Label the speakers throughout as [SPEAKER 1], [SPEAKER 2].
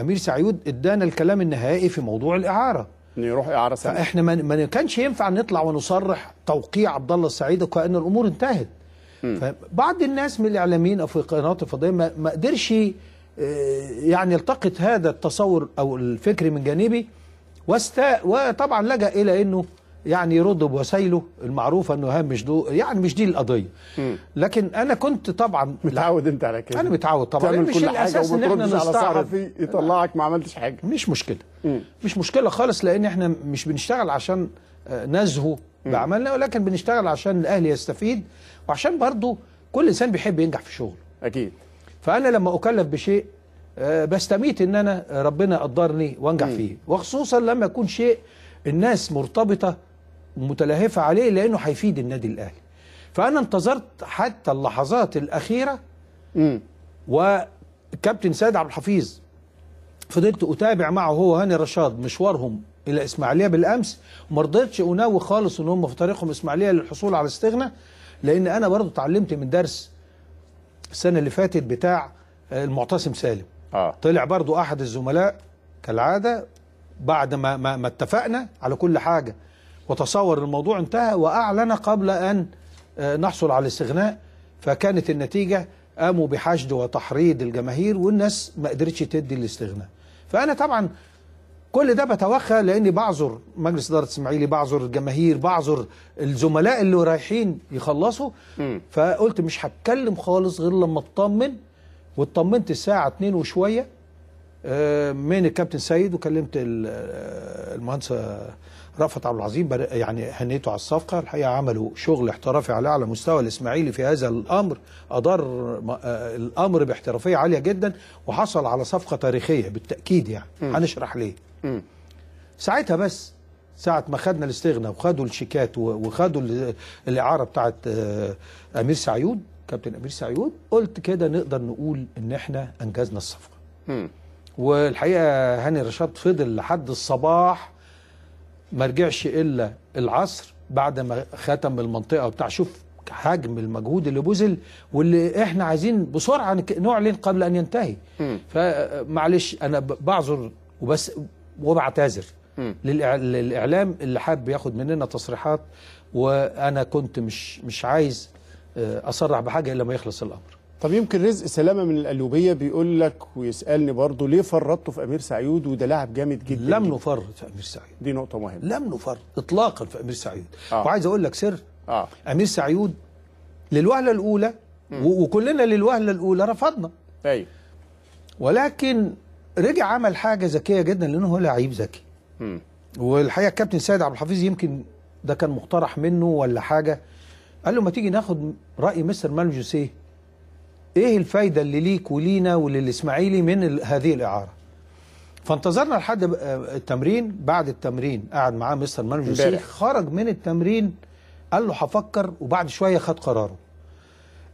[SPEAKER 1] امير سعيود ادانا الكلام النهائي في موضوع الاعاره انه يروح اعاره سنه فاحنا ما كانش ينفع نطلع ونصرح توقيع عبد الله السعيد وكأن الامور انتهت فبعض الناس من الاعلاميين او في القنوات الفضائيه ما قدرش آه، يعني التقط هذا التصور او الفكر من جانبي وطبعا لجا الى انه يعني يرد بوسائله المعروفه انه هامش دو يعني مش دي القضيه لكن انا كنت طبعا متعود انت على كده انا متعود طبعا تعمل مش كل الاساس ان احنا على صحفي يطلعك ما عملتش حاجه مش مشكله مم. مش مشكله خالص لان احنا مش بنشتغل عشان آه، نزهو بعملنا ولكن بنشتغل عشان الاهل يستفيد وعشان برضه كل انسان بيحب ينجح في شغله اكيد فانا لما اكلف بشيء آه، بستميت ان انا ربنا قدرني وانجح مم. فيه وخصوصا لما يكون شيء الناس مرتبطه ومتلهفة عليه لأنه هيفيد النادي الأهلي فأنا انتظرت حتى اللحظات الأخيرة امم وكابتن سيد عبد الحفيظ فضلت أتابع معه هو هاني رشاد مشوارهم إلى إسماعيلية بالأمس وما رضيتش أناوي خالص إن هم في طريقهم إسماعيلية للحصول على استغنى لأن أنا برضو اتعلمت من درس السنة اللي فاتت بتاع آه، المعتصم سالم آه. طلع برضو أحد الزملاء كالعادة بعد ما, ما, ما اتفقنا على كل حاجة وتصور الموضوع انتهى وأعلن قبل أن آه، نحصل على الاستغناء فكانت النتيجة قاموا بحشد وتحريض الجماهير والناس ما قدرتش تدي الاستغناء فأنا طبعا كل ده بتوخى لاني بعذر مجلس اداره اسماعيلي بعذر الجماهير بعذر الزملاء اللي رايحين يخلصوا فقلت مش هتكلم خالص غير لما اطمن واطمنت الساعه 2 وشويه آه، من الكابتن سيد وكلمت آه، المهندس رفعت عبد العظيم يعني هنيته على الصفقه الحقيقه عملوا شغل احترافي على اعلى مستوى الاسماعيلي في هذا الامر ادار آه، الامر باحترافيه عاليه جدا وحصل على صفقه تاريخيه بالتاكيد يعني هنشرح ليه م. ساعتها بس ساعة ما خدنا الاستغنى وخدوا الشيكات وخدوا الإعارة بتاعت أمير سعيود كابتن أمير سعيود قلت كده نقدر نقول إن إحنا أنجزنا الصفقة. م. والحقيقه هاني رشاد فضل لحد الصباح ما رجعش الا العصر بعد ما ختم المنطقه وبتاع شوف حجم المجهود اللي بذل واللي احنا عايزين بسرعه نعلن قبل ان ينتهي فمعلش انا بعذر وبس وبعتذر للاعلام اللي حاب ياخد
[SPEAKER 2] مننا تصريحات وانا كنت مش مش عايز آه، اصرح بحاجه الا ما يخلص الامر طب يمكن رزق سلامه من القلوبيه بيقول لك ويسالني برضه ليه فرطته في امير سعيد وده لاعب جامد جدا لم نفرط في امير سعيد دي نقطه مهمه لم نفرط اطلاقا
[SPEAKER 1] في امير سعيد آه. وعايز اقول لك سر آه. امير سعيد للوهله الاولى م. وكلنا للوهله الاولى رفضنا ايوه ولكن رجع عمل حاجه ذكيه جدا لانه هو لعيب ذكي والحقيقه الكابتن سيد عبد الحفيظ يمكن ده كان مقترح منه ولا حاجه قال له ما تيجي ناخد راي مستر مالو جوسيه ايه الفايده اللي ليك ولينا وللاسماعيلي من هذه الاعاره فانتظرنا لحد التمرين بعد التمرين قعد معاه مستر مانوجر خرج من التمرين قال له هفكر وبعد شويه خد قراره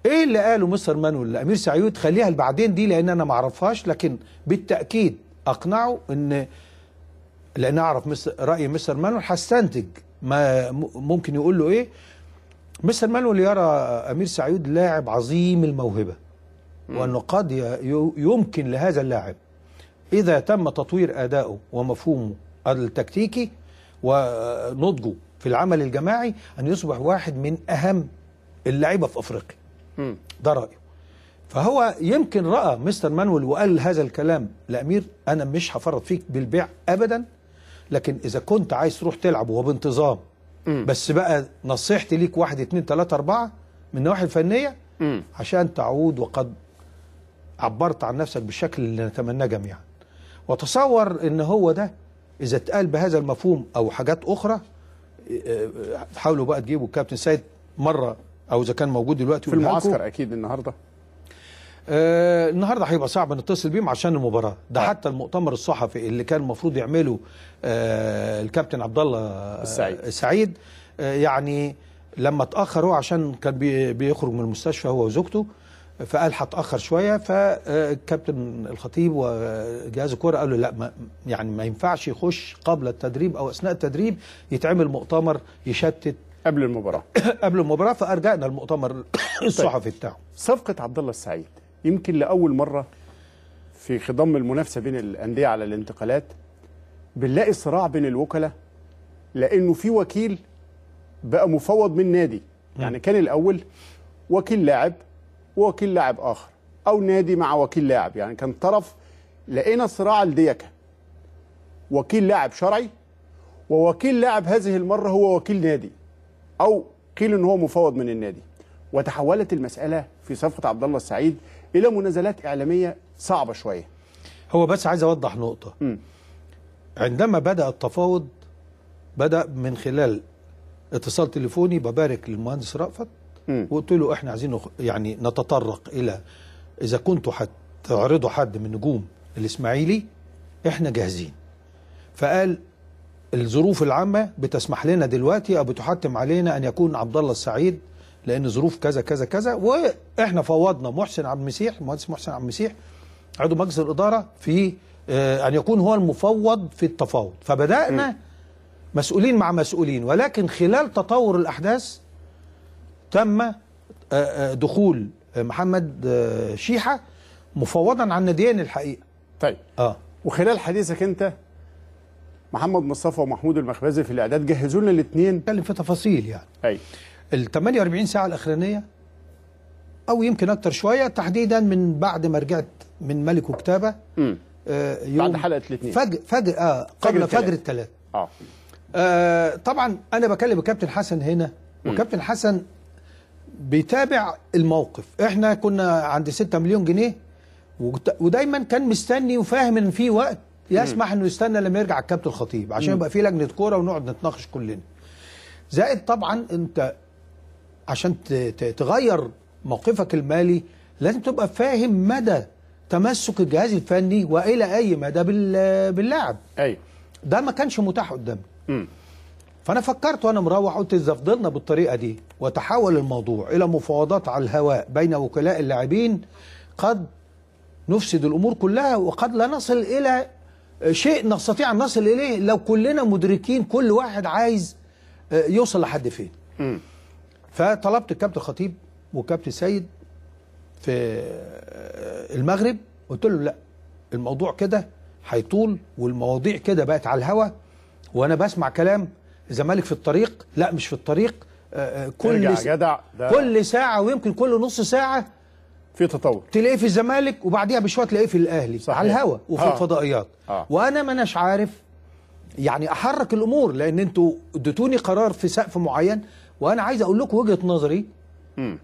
[SPEAKER 1] ايه اللي قاله مستر مانويل لامير سعيود خليها لبعدين دي لان انا ما اعرفهاش لكن بالتاكيد اقنعه ان لان اعرف مستر راي مستر مانويل هستنتج ما ممكن يقول له ايه مستر مانويل يرى امير سعيود لاعب عظيم الموهبه وأنه قد يمكن لهذا اللاعب إذا تم تطوير أدائه ومفهومه التكتيكي ونضجه في العمل الجماعي أن يصبح واحد من أهم اللعيبة في أفريقيا ده رأيه فهو يمكن رأى مستر مانويل وقال هذا الكلام لأمير أنا مش هفرط فيك بالبيع أبدا لكن إذا كنت عايز تروح تلعب وبانتظام بس بقى نصيحتي ليك واحد اتنين تلاتة أربعة من النواحي الفنية عشان تعود وقد عبرت عن نفسك بالشكل اللي نتمناه جميعا وتصور ان هو ده اذا اتقال بهذا المفهوم او حاجات اخرى حاولوا بقى تجيبوا الكابتن سيد مره او اذا كان موجود دلوقتي في المعسكر اكيد النهارده آه النهارده هيبقى صعب نتصل بيهم عشان المباراه ده آه. حتى المؤتمر الصحفي اللي كان المفروض يعمله آه الكابتن عبد الله السعيد السعيد آه يعني لما اتاخر هو عشان كان بيخرج من المستشفى هو وزوجته فقال هتاخر شويه فالكابتن الخطيب وجهاز الكوره قالوا لا ما يعني ما ينفعش يخش قبل التدريب او اثناء التدريب يتعمل مؤتمر
[SPEAKER 2] يشتت قبل المباراه قبل المباراه فارجعنا المؤتمر الصحفي طيب. بتاعه صفقه عبد الله السعيد يمكن لاول مره في خضم المنافسه بين الانديه على الانتقالات بنلاقي صراع بين الوكلاء لانه في وكيل بقى مفوض من نادي يعني كان الاول وكيل لاعب ووكيل لاعب اخر او نادي مع وكيل لاعب يعني كان طرف لقينا صراع الديكه وكيل لاعب شرعي ووكيل لاعب هذه المره هو وكيل نادي او قيل ان هو مفوض من النادي وتحولت المساله في صفقه عبد الله السعيد الى منازلات اعلاميه صعبه شويه هو بس عايز اوضح نقطه م. عندما بدا التفاوض بدا من خلال
[SPEAKER 1] اتصال تليفوني ببارك للمهندس رأفت وقلت له احنا عايزين يعني نتطرق الى اذا كنتوا هتعرضوا حد من نجوم الاسماعيلي احنا جاهزين فقال الظروف العامه بتسمح لنا دلوقتي او بتحتم علينا ان يكون عبد الله السعيد لان ظروف كذا كذا كذا واحنا فوضنا محسن عبد المسيح المهندس محسن عبد المسيح عضو مجلس الاداره في آه ان يكون هو المفوض في التفاوض فبدانا مسؤولين مع مسؤولين ولكن خلال تطور الاحداث تم آه، آه، دخول
[SPEAKER 2] محمد آه، شيحه مفوضا عن نديان الحقيقه طيب اه وخلال حديثك انت محمد مصطفى ومحمود المخبزي في الاعداد جهزوا لنا الاثنين نتكلم في تفاصيل يعني اي ال 48 ساعه الاخرانيه او
[SPEAKER 1] يمكن اكتر شويه تحديدا من بعد ما رجعت من ملك وكتابه آه يوم بعد حلقه الاثنين فجر فجر اه قبل فجر, الثلاث اه طبعا انا بكلم الكابتن حسن هنا وكابتن حسن بيتابع الموقف احنا كنا عند 6 مليون جنيه ودايما كان مستني وفاهم ان في وقت يسمح انه يستنى لما يرجع الكابتن الخطيب عشان يبقى في لجنه كوره ونقعد نتناقش كلنا زائد طبعا انت عشان تغير موقفك المالي لازم تبقى فاهم مدى تمسك الجهاز الفني والى اي مدى باللاعب ايوه ده ما كانش متاح قدامي فانا فكرت وانا مروح قلت اذا فضلنا بالطريقه دي وتحول الموضوع الى مفاوضات على الهواء بين وكلاء اللاعبين قد نفسد الامور كلها وقد لا نصل الى شيء نستطيع ان نصل اليه لو كلنا مدركين كل واحد عايز آه، يوصل لحد فين. م. فطلبت الكابتن خطيب وكابتن سيد في آه، المغرب قلت له لا الموضوع كده هيطول والمواضيع كده بقت على الهوا وانا بسمع كلام الزمالك في الطريق لا مش في الطريق آه، آه، كل جدع كل ساعه ويمكن كل نص ساعه في تطور تلاقيه في الزمالك وبعديها بشويه تلاقيه في الاهلي صحيح. على الهوا وفي آه. الفضائيات آه. وانا ما اناش عارف يعني احرك الامور لان انتوا اديتوني قرار في سقف معين وانا عايز اقول لكم وجهه نظري م.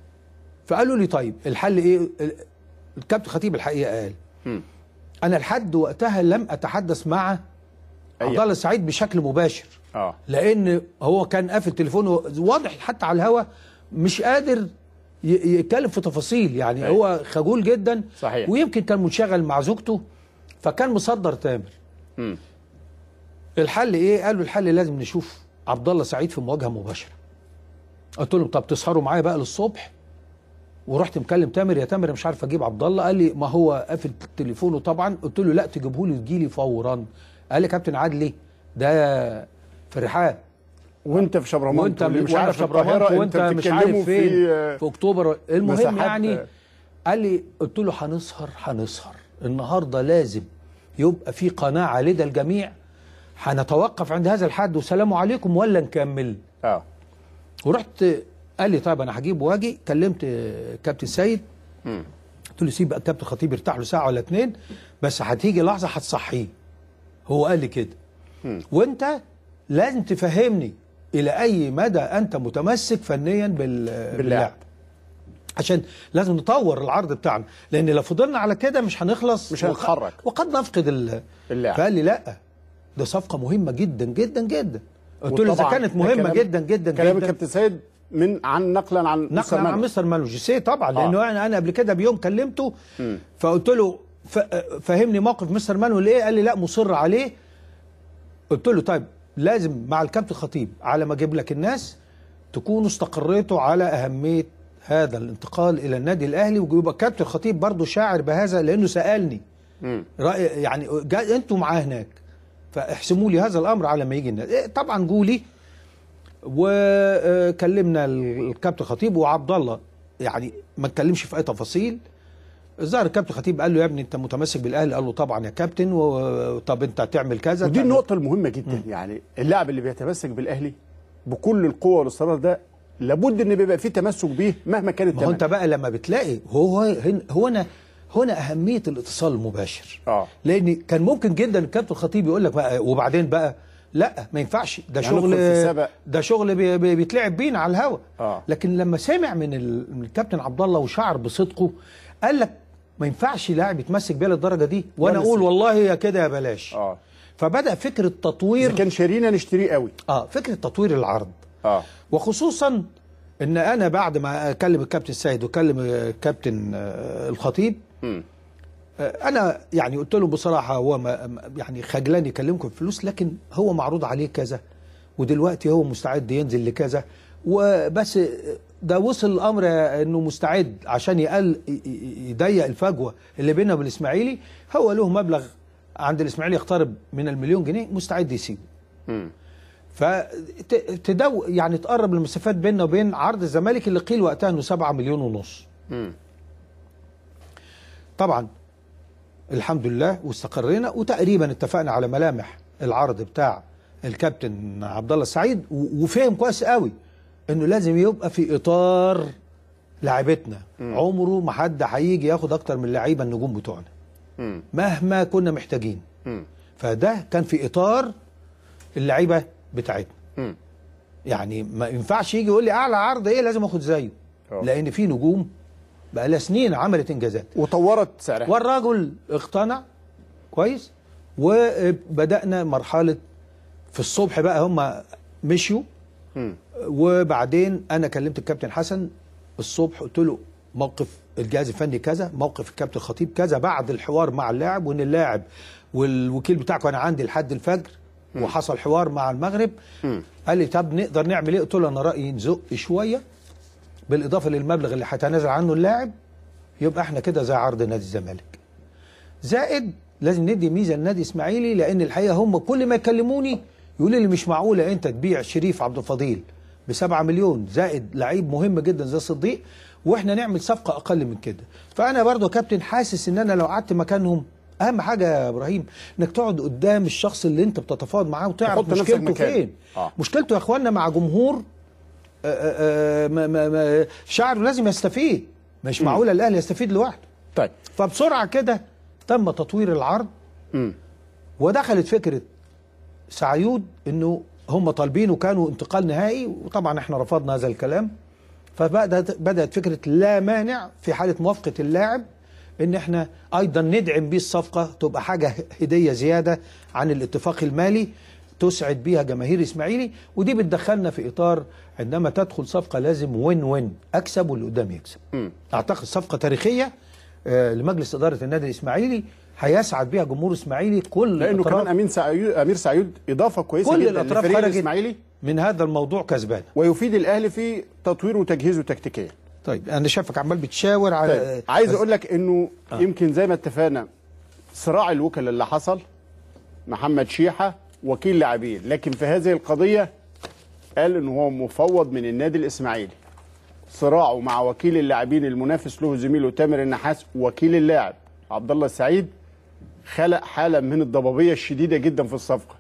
[SPEAKER 1] فقالوا لي طيب الحل ايه الكابتن خطيب الحقيقه قال م. انا لحد وقتها لم اتحدث مع عبد الله السعيد بشكل مباشر اه لان هو كان قافل تليفونه واضح حتى على الهوا مش قادر يتكلم في تفاصيل يعني أيوة. هو خجول جدا صحيح. ويمكن كان منشغل مع زوجته فكان مصدر تامر م. الحل ايه قالوا الحل لازم نشوف عبد الله سعيد في مواجهه مباشره قلت لهم طب تسهروا معايا بقى للصبح ورحت مكلم تامر يا تامر مش عارف اجيب عبد الله قال لي ما هو قافل تليفونه طبعا قلت له لا تجيبه لي وتجي لي فورا قال لي كابتن عادل ده في الرحاب وانت في شبرمنت وانت مش عارف في وانت مش عارف فين في, في اكتوبر المهم يعني قال لي قلت له هنسهر هنسهر النهارده لازم يبقى في قناعه لدى الجميع هنتوقف عند هذا الحد والسلام عليكم ولا نكمل اه ورحت قال لي طيب انا هجيب واجي كلمت كابتن سيد قلت له سيب بقى الكابتن خطيب يرتاح له ساعه ولا اتنين بس هتيجي لحظه هتصحيه هو قال لي كده وانت لازم تفهمني الى اي مدى انت متمسك فنيا بال... باللعب عشان لازم نطور العرض بتاعنا لان لو فضلنا على كده مش هنخلص مش هنتحرك وقد نفقد ال... اللاعب فقال لي لا ده صفقه مهمه جدا جدا جدا قلت له اذا كانت مهمه جدا جدا كلام الكابتن سيد من عن نقلا عن نقلا عن مستر مانوجي سي طبعا آه. لانه انا انا قبل كده بيوم كلمته م. فقلت له فهمني موقف مستر مانوجي ايه قال لي لا مصر عليه قلت له طيب لازم مع الكابتن خطيب على ما اجيب لك الناس تكونوا استقريتوا على اهميه هذا الانتقال الى النادي الاهلي ويبقى كابتن خطيب برضه شاعر بهذا لانه سالني راي يعني انتوا معاه هناك فاحسموا لي هذا الامر على ما يجي الناس إيه، طبعا جولي وكلمنا الكابتن خطيب وعبد الله يعني ما اتكلمش في اي تفاصيل الظاهر الكابتن خطيب قال له يا ابني انت متمسك بالاهلي قال له طبعا يا كابتن وطب
[SPEAKER 2] انت هتعمل كذا ودي النقطه المهمه جدا م. يعني اللاعب اللي بيتمسك بالاهلي بكل القوه والاصرار ده لابد ان بيبقى فيه تمسك بيه مهما كانت ما هو انت بقى لما بتلاقي
[SPEAKER 1] هو هنا هو انا هنا اهميه الاتصال المباشر اه لان كان ممكن جدا الكابتن خطيب يقول لك بقى وبعدين بقى لا ما ينفعش ده يعني شغل ده شغل بي بي بيتلعب بينا على الهوا آه. لكن لما سمع من الكابتن عبد الله وشعر بصدقه قال لك ما ينفعش لاعب يتمسك بيها للدرجه دي وانا اقول والله يا كده يا بلاش اه فبدا فكره تطوير كان شارينا نشتريه قوي اه فكره تطوير العرض اه وخصوصا ان انا بعد ما اكلم الكابتن سيد واكلم الكابتن الخطيب م. آه، انا يعني قلت له بصراحه هو ما يعني خجلان يكلمكم فلوس لكن هو معروض عليه كذا ودلوقتي هو مستعد ينزل لكذا وبس ده وصل الامر انه مستعد عشان يقل يضيق الفجوه اللي بينه الاسماعيلي هو له مبلغ عند الاسماعيلي يقترب من المليون جنيه مستعد يسيبه فتدو يعني تقرب المسافات بيننا وبين عرض الزمالك اللي قيل وقتها انه 7 مليون ونص طبعا الحمد لله واستقرينا وتقريبا اتفقنا على ملامح العرض بتاع الكابتن عبد الله السعيد وفهم كويس قوي انه لازم يبقى في اطار لعيبتنا عمره ما حد هيجي ياخد اكتر من لعيبه النجوم بتوعنا م. مهما كنا محتاجين م. فده كان في اطار اللعيبه بتاعتنا م. يعني ما ينفعش يجي يقول لي اعلى عرض ايه لازم اخد زيه أوه. لان في نجوم بقى لها سنين عملت انجازات وطورت سعرها والراجل اقتنع كويس وبدانا مرحله في الصبح بقى هم مشيوا وبعدين انا كلمت الكابتن حسن الصبح قلت له موقف الجهاز الفني كذا موقف الكابتن خطيب كذا بعد الحوار مع اللاعب وان اللاعب والوكيل بتاعكم انا عندي لحد الفجر وحصل حوار مع المغرب قال لي طب نقدر نعمل ايه قلت له انا رايي نزق شويه بالاضافه للمبلغ اللي هيتنازل عنه اللاعب يبقى احنا كده زي عرض نادي الزمالك زائد لازم ندي ميزه لنادي اسماعيلي لان الحقيقه هم كل ما يكلموني يقولوا لي مش معقوله انت تبيع شريف عبد الفضيل ب 7 مليون زائد لعيب مهم جدا زي صديق واحنا نعمل صفقه اقل من كده فانا برضو يا كابتن حاسس ان انا لو قعدت مكانهم اهم حاجه يا ابراهيم انك تقعد قدام الشخص اللي انت بتتفاوض معاه وتعرف مشكلته فين آه. مشكلته يا اخوانا مع جمهور آآ آه، آه، آه، شعره لازم يستفيد مش معقوله الاهلي يستفيد لوحده طيب فبسرعه كده تم تطوير العرض م. ودخلت فكره سعيود انه هم طالبينه كانوا انتقال نهائي وطبعا احنا رفضنا هذا الكلام فبدات بدات فكره لا مانع في حاله موافقه اللاعب ان احنا ايضا ندعم بيه الصفقه تبقى حاجه هديه زياده عن الاتفاق المالي تسعد بيها جماهير اسماعيلي ودي بتدخلنا في اطار عندما تدخل صفقه لازم وين وين اكسب واللي قدامي يكسب. م. اعتقد صفقه تاريخيه آه، لمجلس اداره النادي الاسماعيلي هيسعد بيها جمهور اسماعيلي كل لانه كمان
[SPEAKER 2] امين سعيد امير سعيد اضافه كويسه كل جدا الاطراف خرجت الاسماعيلي من هذا الموضوع كسبان ويفيد الاهلي في تطويره وتجهيزه تكتيكيا طيب انا شايفك عمال بتشاور على طيب. عايز اقول لك انه آه. يمكن زي ما اتفقنا صراع الوكلاء اللي حصل محمد شيحه وكيل لاعبين لكن في هذه القضيه قال ان هو مفوض من النادي الاسماعيلي صراعه مع وكيل اللاعبين المنافس له زميله تامر النحاس وكيل اللاعب عبد الله السعيد خلق حاله من الضبابيه الشديده جدا في الصفقه